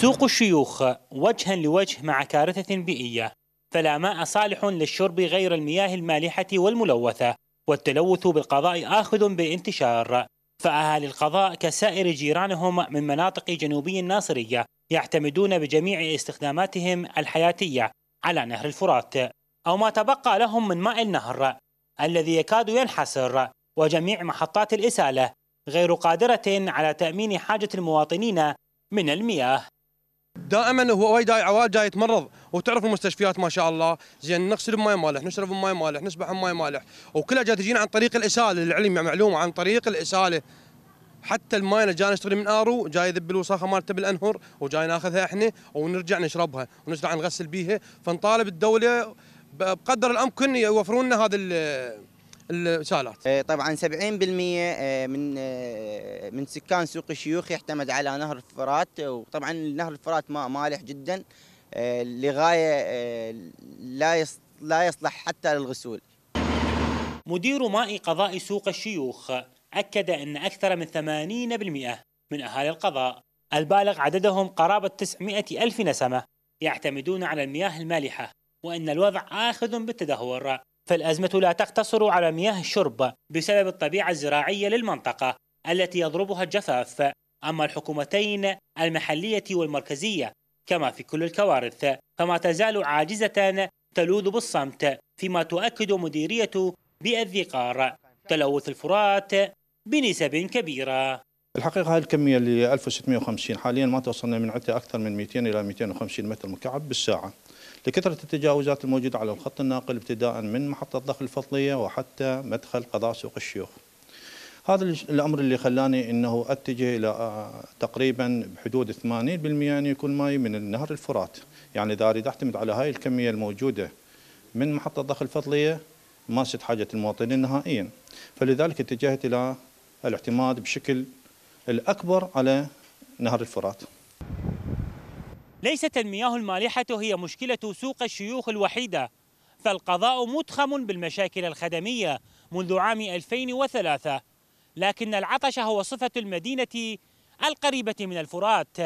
سوق الشيوخ وجها لوجه مع كارثة بيئية فلا ماء صالح للشرب غير المياه المالحة والملوثة والتلوث بالقضاء آخذ بالانتشار فأهالي القضاء كسائر جيرانهم من مناطق جنوبي الناصرية يعتمدون بجميع استخداماتهم الحياتية على نهر الفرات أو ما تبقى لهم من ماء النهر الذي يكاد ينحسر وجميع محطات الإسالة غير قادرة على تأمين حاجة المواطنين من المياه دائما هو وايد عوائل جاي يتمرض وتعرف المستشفيات ما شاء الله زين نغسل بماي مالح نشرب بماي مالح نسبح بماي مالح وكلها جاي تجينا عن طريق الاساله العلم يعني معلومه عن طريق الاساله حتى الماي جاي نشتري من ارو جاي يذب الوساخه مالته بالانهر وجاي ناخذها احنا ونرجع نشربها ونرجع نغسل بيها فنطالب الدوله بقدر الامكن يوفرون لنا هذا الشالات إيه، طبعا 70% إيه، من إيه، من سكان سوق الشيوخ يعتمد على نهر الفرات وطبعا نهر الفرات ماء مالح جدا لغايه لا لا يصلح حتى للغسول مدير ماء قضاء سوق الشيوخ أكد أن أكثر من 80% من أهالي القضاء البالغ عددهم قرابة 900 ألف نسمة يعتمدون على المياه المالحة وأن الوضع آخذ بالتدهور فالأزمة لا تقتصر على مياه الشرب بسبب الطبيعة الزراعية للمنطقة التي يضربها الجفاف أما الحكومتين المحلية والمركزية كما في كل الكوارث فما تزال عاجزة تلوذ بالصمت فيما تؤكد مديرية بيئة الذقار تلوث الفرات بنسب كبيرة الحقيقة هذه الكمية اللي 1650 حاليا ما توصلنا من عندها أكثر من 200 إلى 250 متر مكعب بالساعة لكثرة التجاوزات الموجودة على الخط الناقل ابتداء من محطة ضخ الفضلية وحتى مدخل قضاء سوق الشيوخ هذا الأمر اللي خلاني أنه أتجه إلى آه، تقريبا بحدود 80% أن يكون ماي من النهر الفرات يعني إذا أريد أعتمد على هاي الكمية الموجودة من محطة ضخ الفضلية ما ست حاجة المواطنين نهائيا فلذلك اتجهت إلى الاعتماد بشكل الأكبر على نهر الفرات ليست المياه المالحة هي مشكلة سوق الشيوخ الوحيدة فالقضاء متخم بالمشاكل الخدمية منذ عام 2003 لكن العطش هو صفة المدينة القريبة من الفرات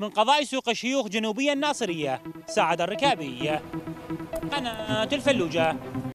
من قضاء سوق الشيوخ جنوبية الناصرية سعد الركابي قناة الفلوجة